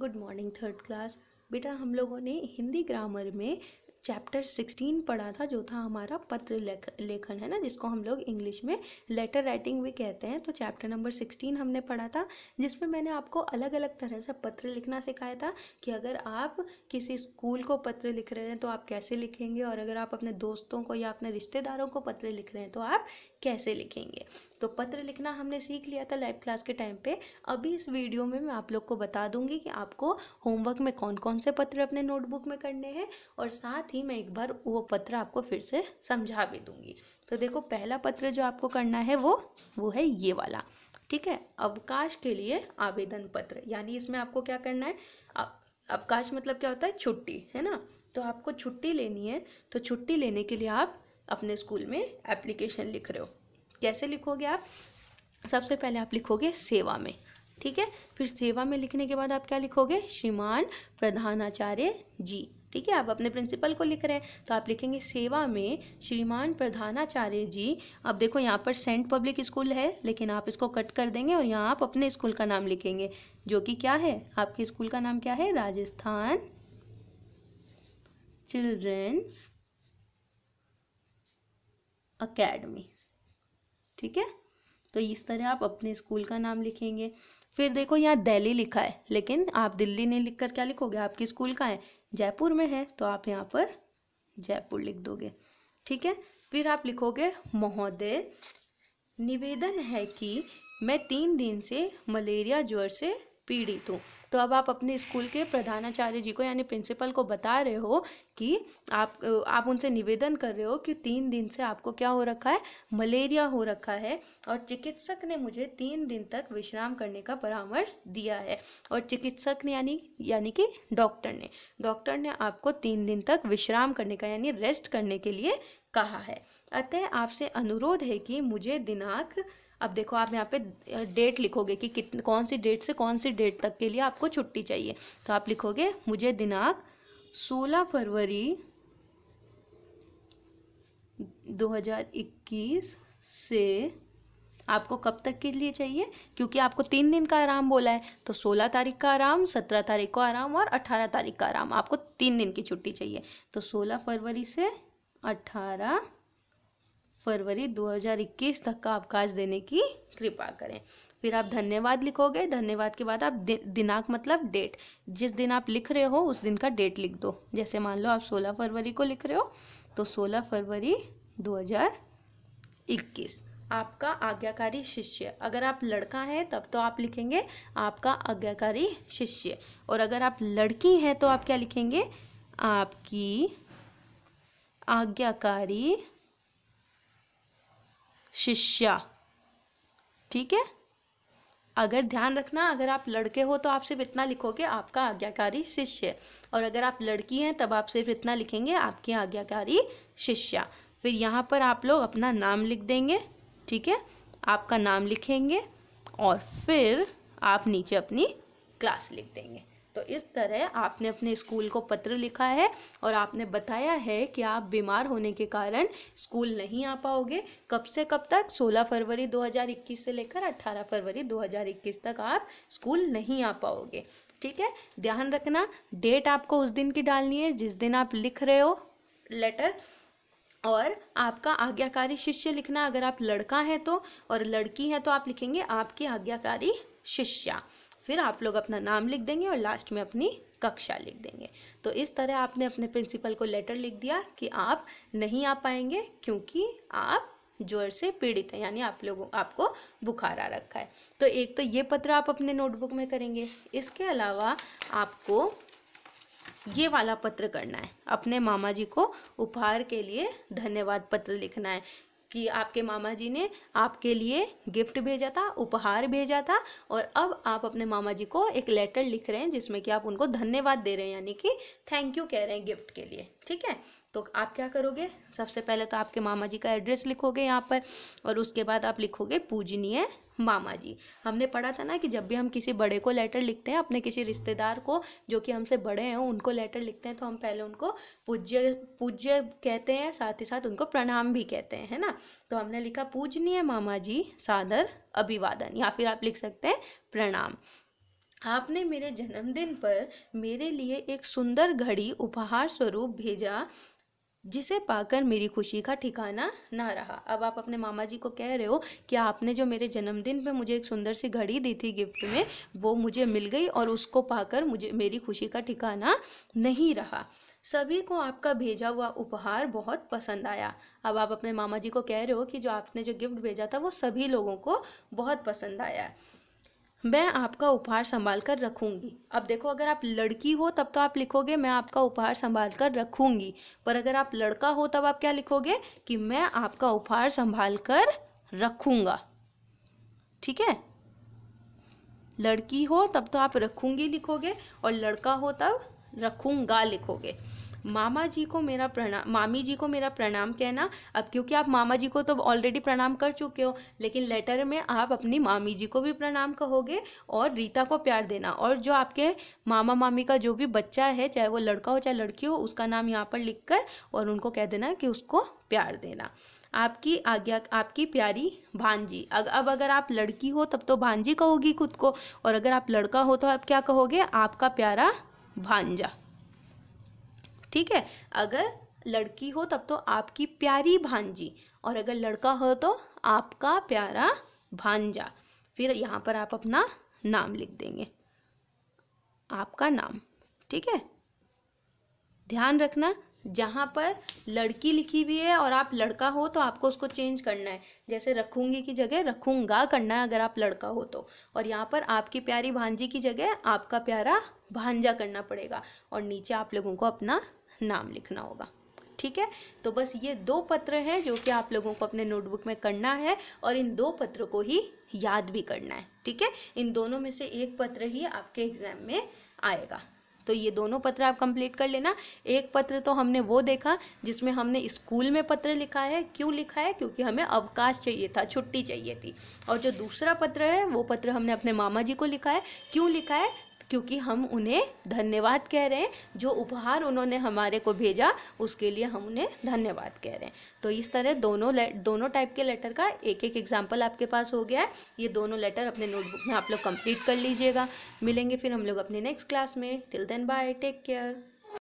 good morning third class बेटा हम लोगों ने हिंदी ग्रामर में चैप्टर सिक्सटीन पढ़ा था जो था हमारा पत्र लेख लेखन है ना जिसको हम लोग इंग्लिश में लेटर राइटिंग भी कहते हैं तो चैप्टर नंबर सिक्सटीन हमने पढ़ा था जिसमें मैंने आपको अलग अलग तरह से पत्र लिखना सिखाया था कि अगर आप किसी स्कूल को पत्र लिख रहे हैं तो आप कैसे लिखेंगे और अगर आप अपने दोस्तों को या अपने रिश्तेदारों को पत्र लिख रहे हैं तो आप कैसे लिखेंगे तो पत्र लिखना हमने सीख लिया था लाइव क्लास के टाइम पे अभी इस वीडियो में मैं आप लोग को बता दूंगी कि आपको होमवर्क में कौन कौन से पत्र अपने नोटबुक में करने हैं और साथ ही मैं एक बार वो पत्र आपको फिर से समझा भी दूंगी तो देखो पहला पत्र जो आपको करना है वो वो है ये वाला ठीक है अवकाश के लिए आवेदन पत्र यानी इसमें आपको क्या करना है अवकाश मतलब क्या होता है छुट्टी है ना तो आपको छुट्टी लेनी है तो छुट्टी लेने के लिए आप अपने स्कूल में एप्लीकेशन लिख रहे हो कैसे लिखोगे आप सबसे पहले आप लिखोगे सेवा में ठीक है फिर सेवा में लिखने के बाद आप क्या लिखोगे श्रीमान प्रधानाचार्य जी ठीक है आप अपने प्रिंसिपल को लिख रहे हैं तो आप लिखेंगे सेवा में श्रीमान प्रधानाचार्य जी अब देखो यहाँ पर सेंट पब्लिक स्कूल है लेकिन आप इसको कट कर देंगे और यहाँ आप अपने स्कूल का नाम लिखेंगे जो कि क्या है आपके स्कूल का नाम क्या है राजस्थान चिल्ड्रेंस अकेडमी ठीक है तो इस तरह आप अपने स्कूल का नाम लिखेंगे फिर देखो यहाँ दिल्ली लिखा है लेकिन आप दिल्ली नहीं लिख कर क्या लिखोगे आपके स्कूल का है जयपुर में है तो आप यहाँ पर जयपुर लिख दोगे ठीक है फिर आप लिखोगे महोदय निवेदन है कि मैं तीन दिन से मलेरिया ज्वर से पीड़ित हूँ तो अब आप अपने स्कूल के प्रधानाचार्य जी को यानी प्रिंसिपल को बता रहे हो कि आप आप उनसे निवेदन कर रहे हो कि तीन दिन से आपको क्या हो रखा है मलेरिया हो रखा है और चिकित्सक ने मुझे तीन दिन तक विश्राम करने का परामर्श दिया है और चिकित्सक ने यानी यानी कि डॉक्टर ने डॉक्टर ने आपको तीन दिन तक विश्राम करने का यानी रेस्ट करने के लिए कहा है अतः आपसे अनुरोध है कि मुझे दिनांक अब देखो आप यहाँ पे डेट लिखोगे कि कितने कौन सी डेट से कौन सी डेट तक के लिए आपको छुट्टी चाहिए तो आप लिखोगे मुझे दिनांक सोलह फरवरी 2021 से आपको कब तक के लिए चाहिए क्योंकि आपको तीन दिन का आराम बोला है तो सोलह तारीख का आराम सत्रह तारीख को आराम और अठारह तारीख का आराम आपको तीन दिन की छुट्टी चाहिए तो सोलह फरवरी से अट्ठारह फरवरी 2021 तक का अवकाश देने की कृपा करें फिर आप धन्यवाद लिखोगे धन्यवाद के बाद आप दि, दिनांक मतलब डेट जिस दिन आप लिख रहे हो उस दिन का डेट लिख दो जैसे मान लो आप 16 फरवरी को लिख रहे हो तो 16 फरवरी 2021 आपका आज्ञाकारी शिष्य अगर आप लड़का है तब तो आप लिखेंगे आपका आज्ञाकारी शिष्य और अगर आप लड़की हैं तो आप क्या लिखेंगे आपकी आज्ञाकारी शिष्या ठीक है अगर ध्यान रखना अगर आप लड़के हो तो आप सिर्फ इतना लिखोगे आपका आज्ञाकारी शिष्य और अगर आप लड़की हैं तब आप सिर्फ इतना लिखेंगे आपकी आज्ञाकारी शिष्या फिर यहाँ पर आप लोग अपना नाम लिख देंगे ठीक है आपका नाम लिखेंगे और फिर आप नीचे अपनी क्लास लिख देंगे तो इस तरह आपने अपने स्कूल को पत्र लिखा है और आपने बताया है कि आप बीमार होने के कारण स्कूल नहीं आ पाओगे कब से कब तक 16 फरवरी 2021 से लेकर 18 फरवरी 2021 तक आप स्कूल नहीं आ पाओगे ठीक है ध्यान रखना डेट आपको उस दिन की डालनी है जिस दिन आप लिख रहे हो लेटर और आपका आज्ञाकारी शिष्य लिखना अगर आप लड़का हैं तो और लड़की है तो आप लिखेंगे आपकी आज्ञाकारी शिष्या फिर आप लोग अपना नाम लिख देंगे और लास्ट में अपनी कक्षा लिख देंगे तो इस तरह आपने अपने प्रिंसिपल को लेटर लिख दिया कि आप नहीं आ पाएंगे क्योंकि आप ज्वर से पीड़ित हैं यानी आप लोगों आपको बुखार आ रखा है तो एक तो ये पत्र आप अपने नोटबुक में करेंगे इसके अलावा आपको ये वाला पत्र करना है अपने मामा जी को उपहार के लिए धन्यवाद पत्र लिखना है कि आपके मामा जी ने आपके लिए गिफ्ट भेजा था उपहार भेजा था और अब आप अपने मामा जी को एक लेटर लिख रहे हैं जिसमें कि आप उनको धन्यवाद दे रहे हैं यानी कि थैंक यू कह रहे हैं गिफ्ट के लिए ठीक है तो आप क्या करोगे सबसे पहले तो आपके मामा जी का एड्रेस लिखोगे यहाँ पर और उसके बाद आप लिखोगे पूजनीय मामा जी हमने पढ़ा था ना कि जब भी हम किसी बड़े को लेटर लिखते हैं अपने किसी रिश्तेदार को जो कि हमसे बड़े हैं उनको लेटर लिखते हैं तो हम पहले उनको पूज्य पूज्य कहते हैं साथ ही साथ उनको प्रणाम भी कहते हैं है ना तो हमने लिखा पूजनीय मामा जी सादर अभिवादन या फिर आप लिख सकते हैं प्रणाम आपने मेरे जन्मदिन पर मेरे लिए एक सुंदर घड़ी उपहार स्वरूप भेजा जिसे पाकर मेरी खुशी का ठिकाना ना रहा अब आप अपने मामा जी को कह रहे हो कि आपने जो मेरे जन्मदिन पे मुझे एक सुंदर सी घड़ी दी थी गिफ्ट में वो मुझे मिल गई और उसको पाकर मुझे मेरी खुशी का ठिकाना नहीं रहा सभी को आपका भेजा हुआ उपहार बहुत पसंद आया अब आप अपने मामा जी को कह रहे हो कि जो आपने जो गिफ्ट भेजा था वो सभी लोगों को बहुत पसंद आया मैं आपका उपहार संभाल कर रखूंगी अब देखो अगर आप लड़की हो तब तो आप लिखोगे मैं आपका उपहार संभाल कर रखूँगी पर अगर आप लड़का हो तब आप क्या लिखोगे कि मैं आपका उपहार संभाल कर रखूँगा ठीक है लड़की हो तब तो आप रखूँगी लिखोगे और लड़का हो तब रखूँगा लिखोगे मामा जी को मेरा प्रणाम मामी जी को मेरा प्रणाम कहना अब क्योंकि आप मामा जी को तो ऑलरेडी प्रणाम कर चुके हो लेकिन लेटर में आप अपनी मामी जी को भी प्रणाम कहोगे और रीता को प्यार देना और जो आपके मामा मामी का जो भी बच्चा है चाहे वो लड़का हो चाहे लड़की हो उसका नाम यहाँ पर लिख कर और उनको कह देना कि उसको प्यार देना आपकी आज्ञा आपकी प्यारी भांजी अग, अब अगर आप लड़की हो तब तो भांजी कहोगी खुद को और अगर आप लड़का हो तो आप क्या कहोगे आपका प्यारा भांजा ठीक है अगर लड़की हो तब तो आपकी प्यारी भांजी और अगर लड़का हो तो आपका प्यारा भांजा फिर यहाँ पर आप अपना नाम लिख देंगे आपका नाम ठीक है ध्यान रखना जहाँ पर लड़की लिखी हुई है और आप लड़का हो तो आपको उसको चेंज करना है जैसे रखूंगी की जगह रखूंगा करना है अगर आप लड़का हो तो और यहाँ पर आपकी प्यारी भांजी की जगह आपका प्यारा भांजा करना पड़ेगा और नीचे आप लोगों को अपना नाम लिखना होगा ठीक है तो बस ये दो पत्र हैं जो कि आप लोगों को अपने नोटबुक में करना है और इन दो पत्रों को ही याद भी करना है ठीक है इन दोनों में से एक पत्र ही आपके एग्जाम में आएगा तो ये दोनों पत्र आप कंप्लीट कर लेना एक पत्र तो हमने वो देखा जिसमें हमने स्कूल में पत्र लिखा है क्यों लिखा है क्योंकि हमें अवकाश चाहिए था छुट्टी चाहिए थी और जो दूसरा पत्र है वो पत्र हमने अपने मामा जी को लिखा है क्यों लिखा है क्योंकि हम उन्हें धन्यवाद कह रहे हैं जो उपहार उन्होंने हमारे को भेजा उसके लिए हम उन्हें धन्यवाद कह रहे हैं तो इस तरह दोनों दोनों टाइप के लेटर का एक एक एग्जाम्पल आपके पास हो गया है ये दोनों लेटर अपने नोटबुक में आप लोग कंप्लीट कर लीजिएगा मिलेंगे फिर हम लोग अपने नेक्स्ट क्लास में till then bye take care